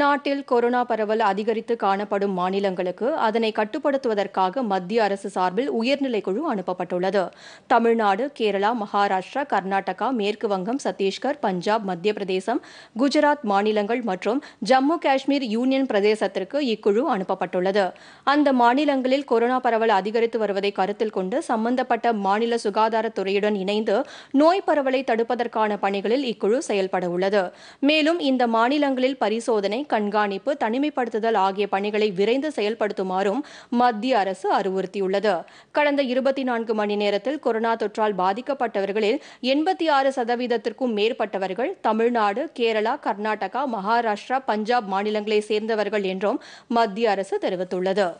நாட்டில் கொரோனா பரவல் அதிகரித்து காணப்படும் மாநிலங்களுக்கு அதனை கட்டுப்படுத்துவதற்காக மத்திய அரசு சார்பில் உயர்நிலை குழு அனுப்பப்பட்டுள்ளது தமிழ்நாடு கேரளா மகாராஷ்டிரா கர்நாடகா மேற்குவங்கம் சத்தீஸ்கர் பஞ்சாப் மத்திய பிரதேசம் குஜராத் மாநிலங்கள் மற்றும் ஜம்மு காஷ்மீர் யூனியன் பிரதேசத்திற்கு இக்குழு அனுப்பப்பட்டுள்ளது அந்த மாநிலங்களில் கொரோனா பரவல் அதிகரித்து வருவதை கருத்தில் கொண்டு சம்பந்தப்பட்ட மாநில சுகாதாரத்துறையுடன் இணைந்து நோய் பரவலை தடுப்பதற்கான பணிகளில் இக்குழு செயல்பட உள்ளது மேலும் இந்த மாநிலங்களில் பரிசோதனை கண்காணிப்பு தனிமைப்படுத்துதல் ஆகிய பணிகளை விரைந்து செயல்படுத்துமாறும் மத்திய அரசு அறிவுறுத்தியுள்ளது கடந்த இருபத்தி நான்கு மணி நேரத்தில் கொரோனா தொற்றால் பாதிக்கப்பட்டவர்களில் எண்பத்தி ஆறு சதவீதத்திற்கும் மேற்பட்டவர்கள் தமிழ்நாடு கேரளா கர்நாடகா மகாராஷ்டிரா பஞ்சாப் மாநிலங்களைச் சேர்ந்தவர்கள் என்றும் மத்திய அரசு தெரிவித்துள்ளது